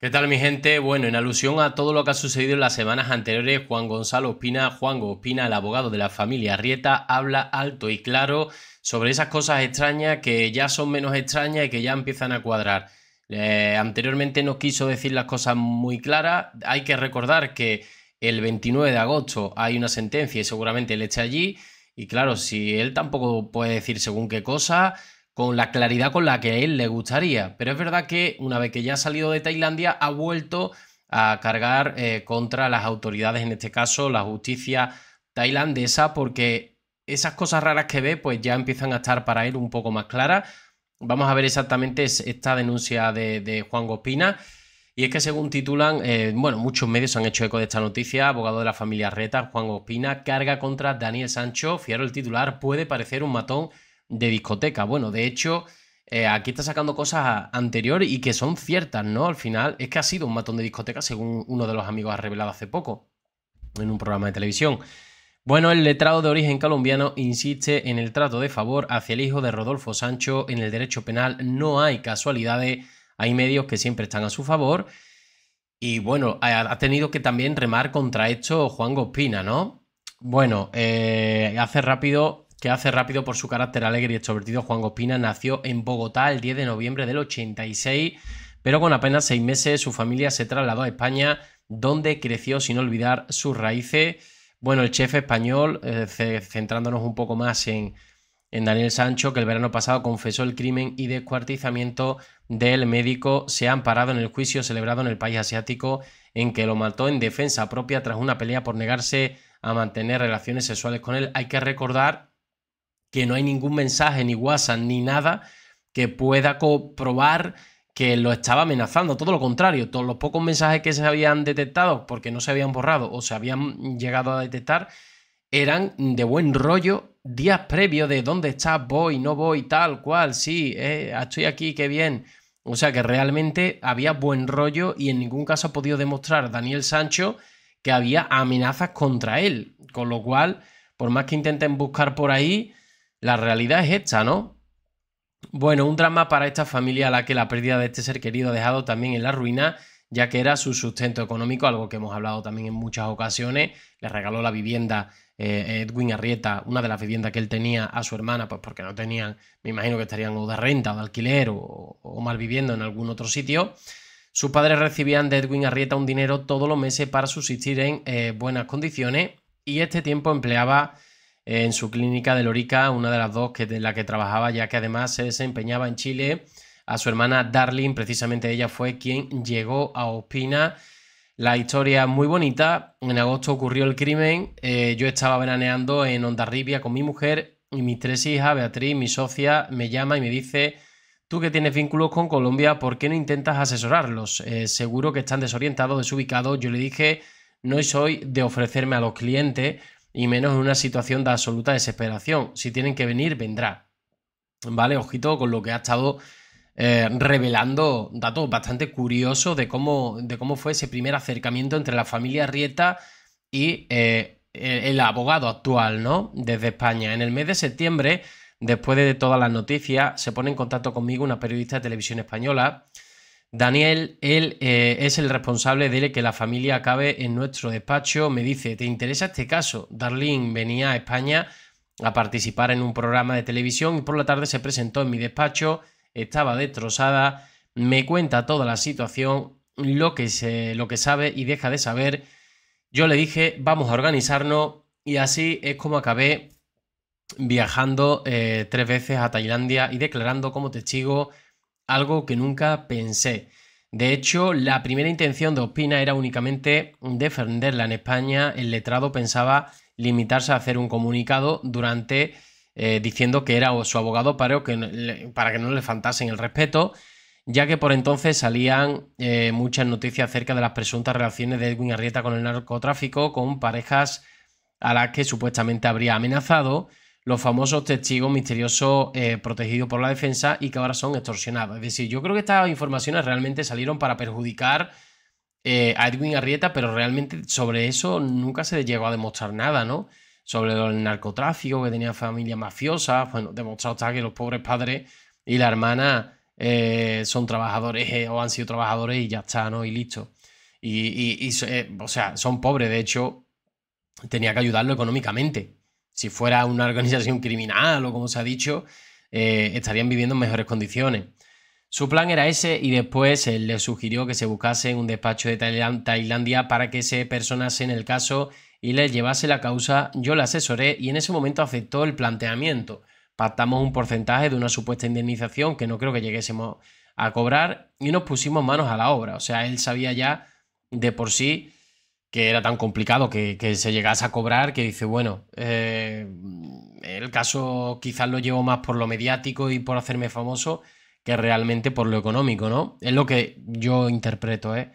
¿Qué tal mi gente? Bueno, en alusión a todo lo que ha sucedido en las semanas anteriores, Juan Gonzalo opina Juan Ospina, el abogado de la familia Rieta, habla alto y claro sobre esas cosas extrañas que ya son menos extrañas y que ya empiezan a cuadrar. Eh, anteriormente no quiso decir las cosas muy claras. Hay que recordar que el 29 de agosto hay una sentencia y seguramente él echa allí. Y claro, si él tampoco puede decir según qué cosa, con la claridad con la que a él le gustaría. Pero es verdad que una vez que ya ha salido de Tailandia, ha vuelto a cargar eh, contra las autoridades, en este caso la justicia tailandesa, porque esas cosas raras que ve, pues ya empiezan a estar para él un poco más claras. Vamos a ver exactamente esta denuncia de, Juan Gospina. Y es que según titulan, eh, bueno, muchos medios han hecho eco de esta noticia, abogado de la familia Reta, Juan Gospina, carga contra Daniel Sancho, fiero el titular, puede parecer un matón de discoteca. Bueno, de hecho, eh, aquí está sacando cosas anteriores y que son ciertas, ¿no? Al final, es que ha sido un matón de discoteca, según uno de los amigos ha revelado hace poco en un programa de televisión. Bueno, el letrado de origen colombiano insiste en el trato de favor hacia el hijo de Rodolfo Sancho en el derecho penal. No hay casualidades, hay medios que siempre están a su favor. Y bueno, ha tenido que también remar contra esto Juan Gospina, ¿no? Bueno, eh, hace rápido que hace rápido por su carácter alegre y extrovertido, Juan Gospina, nació en Bogotá el 10 de noviembre del 86, pero con apenas seis meses su familia se trasladó a España, donde creció sin olvidar sus raíces. Bueno, el chef español, eh, centrándonos un poco más en, en Daniel Sancho, que el verano pasado confesó el crimen y descuartizamiento del médico, se ha amparado en el juicio celebrado en el país asiático, en que lo mató en defensa propia tras una pelea por negarse a mantener relaciones sexuales con él. Hay que recordar que no hay ningún mensaje, ni WhatsApp, ni nada que pueda comprobar que lo estaba amenazando. Todo lo contrario, todos los pocos mensajes que se habían detectado, porque no se habían borrado o se habían llegado a detectar, eran de buen rollo días previos de dónde estás, voy, no voy, tal, cual, sí, eh, estoy aquí, qué bien. O sea que realmente había buen rollo y en ningún caso ha podido demostrar Daniel Sancho que había amenazas contra él. Con lo cual, por más que intenten buscar por ahí, la realidad es esta, ¿no? Bueno, un drama para esta familia a la que la pérdida de este ser querido ha dejado también en la ruina, ya que era su sustento económico, algo que hemos hablado también en muchas ocasiones. Le regaló la vivienda eh, Edwin Arrieta, una de las viviendas que él tenía a su hermana, pues porque no tenían, me imagino que estarían o de renta o de alquiler o, mal viviendo en algún otro sitio. Sus padres recibían de Edwin Arrieta un dinero todos los meses para subsistir en eh, buenas condiciones y este tiempo empleaba en su clínica de Lorica, una de las dos que, de la que trabajaba, ya que además se desempeñaba en Chile. A su hermana Darling, precisamente ella fue quien llegó a Ospina. La historia es muy bonita. En agosto ocurrió el crimen. Eh, yo estaba veraneando en Ondarribia con mi mujer y mis tres hijas, Beatriz, mi socia, me llama y me dice: Tú que tienes vínculos con Colombia, ¿por qué no intentas asesorarlos? Eh, seguro que están desorientados, desubicados. Yo le dije: No soy de ofrecerme a los clientes y menos en una situación de absoluta desesperación. Si tienen que venir, vendrá. ¿Vale? Ojito con lo que ha estado eh, revelando datos bastante curiosos de cómo, de cómo fue ese primer acercamiento entre la familia Rieta y eh, e-, el abogado actual, ¿no? Desde España. En el mes de septiembre, después de todas las noticias, se pone en contacto conmigo una periodista de televisión española Daniel, él eh, es el responsable de que la familia acabe en nuestro despacho. Me dice, ¿te interesa este caso? Darlene venía a España a participar en un programa de televisión y por la tarde se presentó en mi despacho. Estaba destrozada. Me cuenta toda la situación, lo que, se, lo que sabe y deja de saber. Yo le dije, vamos a organizarnos y así es como acabé viajando eh, tres veces a Tailandia y declarando como testigo algo que nunca pensé. De hecho, la primera intención de Ospina era únicamente defenderla en España. El letrado pensaba limitarse a hacer un comunicado durante eh, diciendo que era su abogado para que, para que no le faltasen el respeto, ya que por entonces salían eh, muchas noticias acerca de las presuntas relaciones de Edwin Arrieta con el narcotráfico, con parejas a las que supuestamente habría amenazado los famosos testigos misteriosos eh, protegidos por la defensa y que ahora son extorsionados. Es decir, yo creo que estas informaciones realmente salieron para perjudicar eh, a Edwin Arrieta, pero realmente sobre eso nunca se llegó a demostrar nada, ¿no? Sobre el narcotráfico, que tenía familia mafiosa bueno, demostrado está que los pobres padres y la hermana eh, son trabajadores o han sido trabajadores y ya está, ¿no? Y listo. y o sea, son pobres, de hecho, tenía que ayudarlo económicamente, si fuera una organización criminal o como se ha dicho, eh, estarían viviendo en mejores condiciones. Su plan era ese y después él le sugirió que se buscase un despacho de Tailandia para que se personase en el caso y le llevase la causa. Yo le asesoré y en ese momento aceptó el planteamiento. Pactamos un porcentaje de una supuesta indemnización que no creo que lleguésemos a cobrar y nos pusimos manos a la obra. O sea, él sabía ya de por sí que era tan complicado que, se llegase a cobrar, que dice, bueno, eh, el caso quizás lo llevo más por lo mediático y por hacerme famoso que realmente por lo económico, ¿no? Es lo que yo interpreto, ¿eh?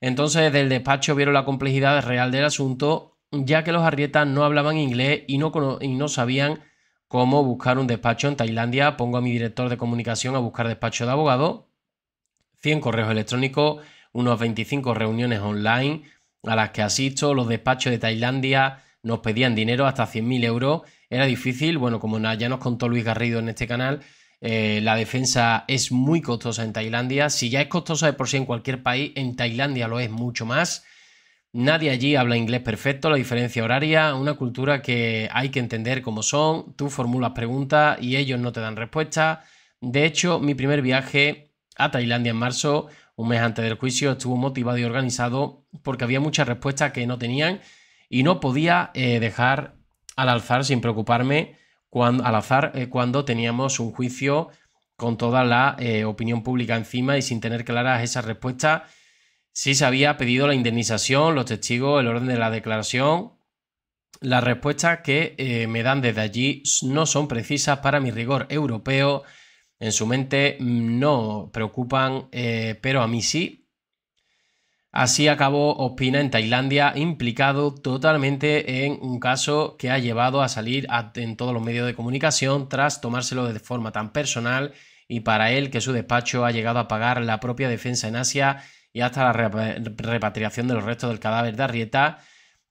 Entonces, del despacho vieron la complejidad real del asunto, ya que los arrietas no hablaban inglés y no, y no sabían cómo buscar un despacho en Tailandia. Pongo a mi director de comunicación a buscar despacho de abogado, 100 correos electrónicos, unos 25 reuniones online, a las que asisto, los despachos de Tailandia nos pedían dinero hasta 100.000 euros. Era difícil, bueno, como ya nos contó Luis Garrido en este canal, eh, la defensa es muy costosa en Tailandia. Si ya es costosa de por sí en cualquier país, en Tailandia lo es mucho más. Nadie allí habla inglés perfecto, la diferencia horaria, una cultura que hay que entender cómo son, tú formulas preguntas y ellos no te dan respuesta. De hecho, mi primer viaje a Tailandia en marzo un mes antes del juicio, estuvo motivado y organizado porque había muchas respuestas que no tenían y no podía eh, dejar al alzar sin preocuparme cuando, al azar eh, cuando teníamos un juicio con toda la eh, opinión pública encima y sin tener claras esas respuestas, si se había pedido la indemnización, los testigos, el orden de la declaración. Las respuestas que me dan desde allí no son precisas para mi rigor europeo en su mente no preocupan, eh, pero a mí sí. Así acabó Ospina en Tailandia, implicado totalmente en un caso que ha llevado a salir en todos los medios de comunicación tras tomárselo de forma tan personal y para él que su despacho ha llegado a pagar la propia defensa en Asia y hasta la repatriación de los restos del cadáver de Arrieta.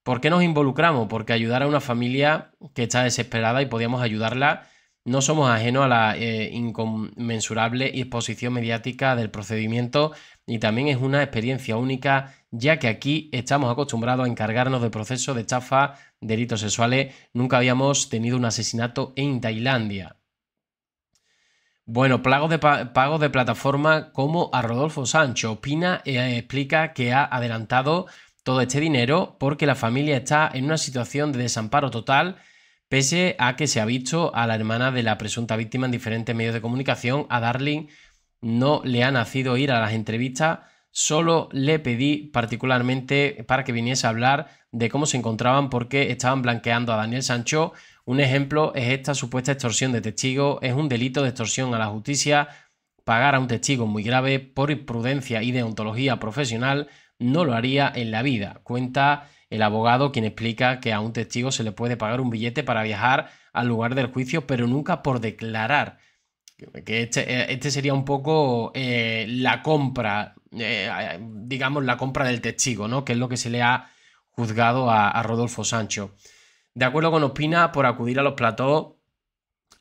¿Por qué nos involucramos? Porque ayudar a una familia que está desesperada y podíamos ayudarla no somos ajenos a la eh, inconmensurable exposición mediática del procedimiento y también es una experiencia única, ya que aquí estamos acostumbrados a encargarnos de procesos de estafa, delitos sexuales. Nunca habíamos tenido un asesinato en Tailandia. Bueno, pagos de, de plataforma como a Rodolfo Sancho. Opina y eh, explica que ha adelantado todo este dinero porque la familia está en una situación de desamparo total pese a que se ha visto a la hermana de la presunta víctima en diferentes medios de comunicación, a Darling no le ha nacido ir a las entrevistas, solo le pedí particularmente para que viniese a hablar de cómo se encontraban porque estaban blanqueando a Daniel Sancho. Un ejemplo es esta supuesta extorsión de testigo, es un delito de extorsión a la justicia, pagar a un testigo muy grave por imprudencia y deontología profesional no lo haría en la vida, cuenta el abogado quien explica que a un testigo se le puede pagar un billete para viajar al lugar del juicio, pero nunca por declarar. Que este, eh, este sería un poco eh, la compra, eh, digamos, la compra del testigo, ¿no? Que es lo que se le ha juzgado a, Rodolfo Sancho. De acuerdo con Ospina, por acudir a los platós,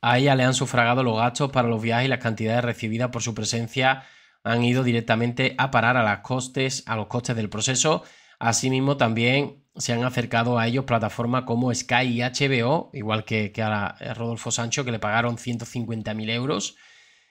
a ella le han sufragado los gastos para los viajes y las cantidades recibidas por su presencia han ido directamente a parar a, las costes, a los costes del proceso. Asimismo, también se han acercado a ellos plataformas como Sky y HBO, igual que, a, Rodolfo Sancho, que le pagaron 150.000 euros.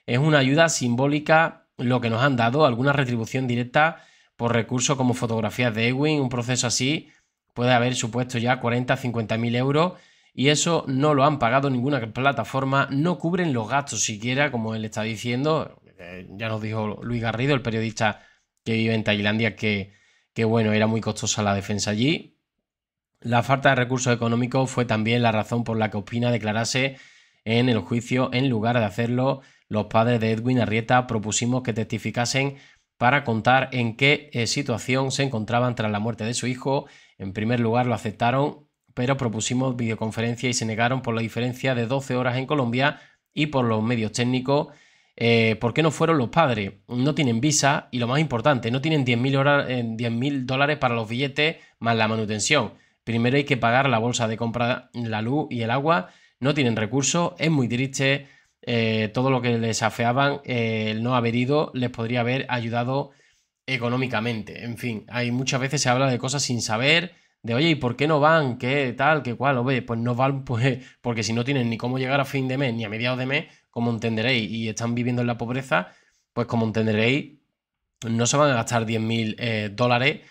Es una ayuda simbólica lo que nos han dado, alguna retribución directa por recursos como fotografías de Ewing. Un proceso así puede haber supuesto ya 40 50.000 euros y eso no lo han pagado ninguna plataforma, no cubren los gastos siquiera, como él está diciendo, eh, ya nos dijo Luis Garrido, el periodista que vive en Tailandia, que, bueno, era muy costosa la defensa allí. La falta de recursos económicos fue también la razón por la que Opina declarase en el juicio. En lugar de hacerlo, los padres de Edwin Arrieta propusimos que testificasen para contar en qué eh, situación se encontraban tras la muerte de su hijo. En primer lugar lo aceptaron, pero propusimos videoconferencia y se negaron por la diferencia de 12 horas en Colombia y por los medios técnicos eh, ¿por qué no fueron los padres? No tienen visa y lo más importante, no tienen 10 eh, mil dólares para los billetes más la manutención. Primero hay que pagar la bolsa de compra, la luz y el agua. No tienen recursos, es muy triste. Eh, todo lo que les afeaban, el no haber ido les podría haber ayudado económicamente. En fin, hay muchas veces se habla de cosas sin saber, de oye, ¿y por qué no van? ¿Qué tal? ¿Qué cual? pues no van pues, porque si no tienen ni cómo llegar a fin de mes ni a mediados de mes, como entenderéis, y están viviendo en la pobreza, pues como entenderéis, no se van a gastar 10.000 eh, dólares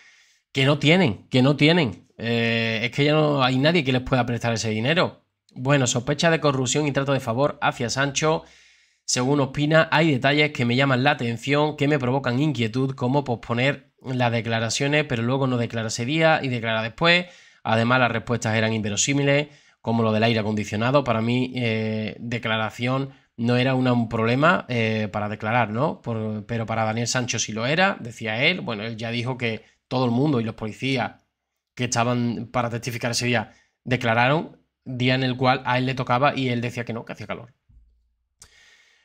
que no tienen, que no tienen. Eh, es que ya no hay nadie que les pueda prestar ese dinero. Bueno, sospecha de corrupción y trato de favor hacia Sancho. Según opina, hay detalles que me llaman la atención, que me provocan inquietud, como posponer las declaraciones, pero luego no declara ese día y declara después. Además, las respuestas eran inverosímiles, como lo del aire acondicionado. Para mí, eh, declaración no era un problema eh, para declarar, ¿no? pero para Daniel Sancho sí lo era, decía él. Bueno, él ya dijo que todo el mundo y los policías que estaban para testificar ese día declararon, día en el cual a él le tocaba y él decía que no, que hacía calor.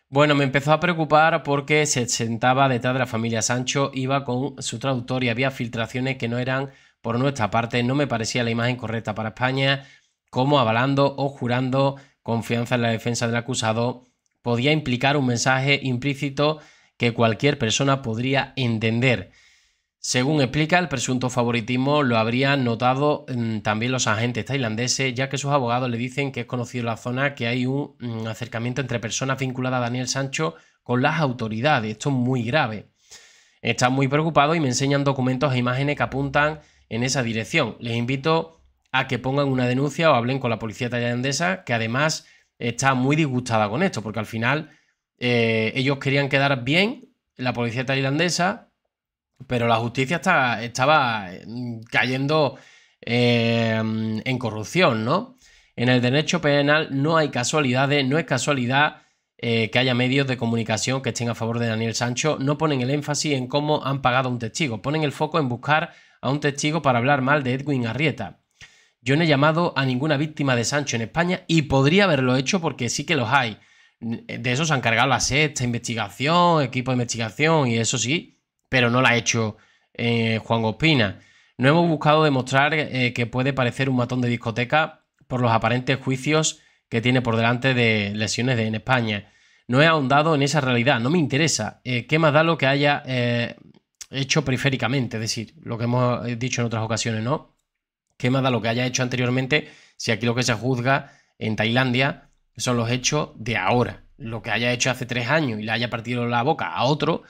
Bueno, me empezó a preocupar porque se sentaba detrás de la familia Sancho, iba con su traductor y había filtraciones que no eran por nuestra parte, no me parecía la imagen correcta para España, como avalando o jurando confianza en la defensa del acusado podía implicar un mensaje implícito que cualquier persona podría entender. Según explica, el presunto favoritismo lo habrían notado mm, también los agentes tailandeses, ya que sus abogados le dicen que es conocido la zona que hay un mm, acercamiento entre personas vinculadas a Daniel Sancho con las autoridades. Esto es muy grave. Están muy preocupados y me enseñan documentos e imágenes que apuntan en esa dirección. Les invito a que pongan una denuncia o hablen con la policía tailandesa, que además está muy disgustada con esto, porque al final eh, ellos querían quedar bien, la policía tailandesa, pero la justicia estaba eh, cayendo eh, en corrupción, ¿no? En el derecho penal no hay casualidades, no es casualidad que haya medios de comunicación que estén a favor de Daniel Sancho, no ponen el énfasis en cómo han pagado un testigo, ponen el foco en buscar a un testigo para hablar mal de Edwin Arrieta. Yo no he llamado a ninguna víctima de Sancho en España y podría haberlo hecho porque sí que los hay. De eso se han cargado la sexta investigación, equipo de investigación y eso sí, pero no la ha hecho eh, Juan Gospina. No hemos buscado demostrar eh, que puede parecer un matón de discoteca por los aparentes juicios que tiene por delante de lesiones en España. No he ahondado en esa realidad, no me interesa. Eh, ¿Qué más da lo que haya hecho periféricamente? Es decir, lo que hemos dicho en otras ocasiones, ¿no? ¿Qué más da lo que haya hecho anteriormente si aquí lo que se juzga en Tailandia son los hechos de ahora? Lo que haya hecho hace tres años y le haya partido la boca a otro,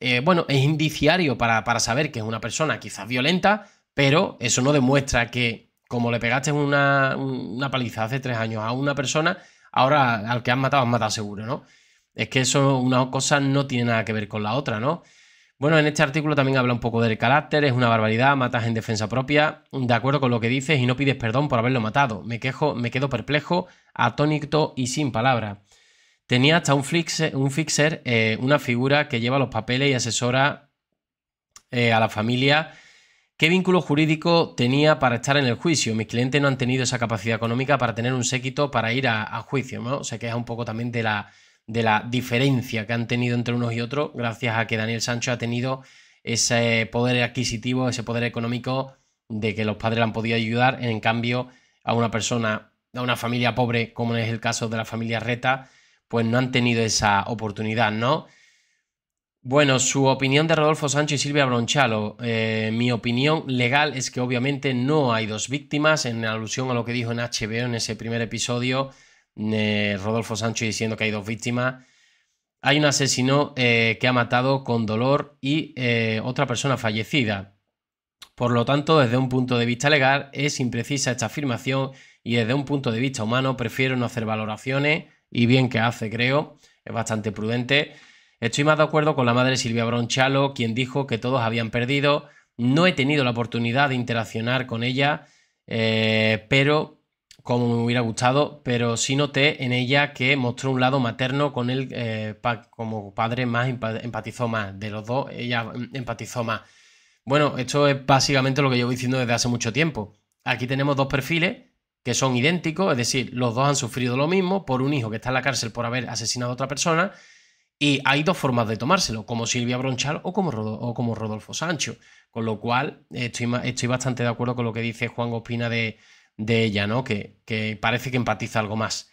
eh, bueno, es indiciario para, saber que es una persona quizás violenta, pero eso no demuestra que como le pegaste una, una paliza hace tres años a una persona, ahora al que has matado has matado seguro, ¿no? Es que eso, una cosa no tiene nada que ver con la otra, ¿no? Bueno, en este artículo también habla un poco del carácter, es una barbaridad, matas en defensa propia, de acuerdo con lo que dices y no pides perdón por haberlo matado. Me quejo, me quedo perplejo, atónito y sin palabras. Tenía hasta un fixer, eh, una figura que lleva los papeles y asesora eh, a la familia. ¿Qué vínculo jurídico tenía para estar en el juicio? Mis clientes no han tenido esa capacidad económica para tener un séquito para ir a, juicio, ¿no? Se queja un poco también de la de la diferencia que han tenido entre unos y otros, gracias a que Daniel Sancho ha tenido ese poder adquisitivo, ese poder económico de que los padres han podido ayudar, en cambio a una persona, a una familia pobre, como es el caso de la familia Reta, pues no han tenido esa oportunidad, ¿no? Bueno, su opinión de Rodolfo Sancho y Silvia Bronchalo. Eh, mi opinión legal es que obviamente no hay dos víctimas, en alusión a lo que dijo en HBO en ese primer episodio eh, Rodolfo Sánchez diciendo que hay dos víctimas. Hay un asesino eh, que ha matado con dolor y eh, otra persona fallecida. Por lo tanto, desde un punto de vista legal es imprecisa esta afirmación y desde un punto de vista humano prefiero no hacer valoraciones y bien que hace, creo, es bastante prudente. Estoy más de acuerdo con la madre Silvia Bronchalo, quien dijo que todos habían perdido. No he tenido la oportunidad de interaccionar con ella, pero como me hubiera gustado, pero sí noté en ella que mostró un lado materno con él eh, como padre más empatizó más. De los dos, ella mm, empatizó más. Bueno, esto es básicamente lo que yo llevo diciendo desde hace mucho tiempo. Aquí tenemos dos perfiles que son idénticos, es decir, los dos han sufrido lo mismo por un hijo que está en la cárcel por haber asesinado a otra persona y hay dos formas de tomárselo, como Silvia Bronchal o como, Rodolfo Sancho. Con lo cual, estoy, bastante de acuerdo con lo que dice Juan Ospina de, de ella, ¿no? Que, parece que empatiza algo más.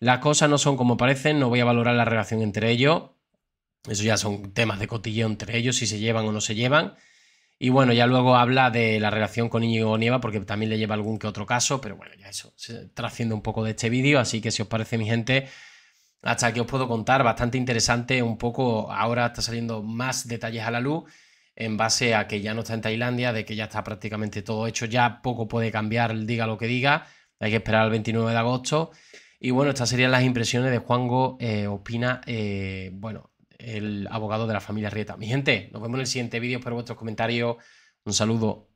Las cosas no son como parecen, no voy a valorar la relación entre ellos. Eso ya son temas de cotilleo entre ellos, si se llevan o no se llevan. Y bueno, ya luego habla de la relación con Íñigo Nieva, porque también le lleva algún que otro caso, pero bueno, ya eso se trasciende un poco de este vídeo. Así que si os parece, mi gente, hasta aquí os puedo contar. Bastante interesante, un poco ahora está saliendo más detalles a la luz en base a que ya no está en Tailandia, de que ya está prácticamente todo hecho, ya poco puede cambiar, diga lo que diga, hay que esperar al 29 de agosto. Y bueno, estas serían las impresiones de Juan Go eh, Opina, eh, bueno, el abogado de la familia Rieta. Mi gente, nos vemos en el siguiente vídeo, espero vuestros comentarios, un saludo.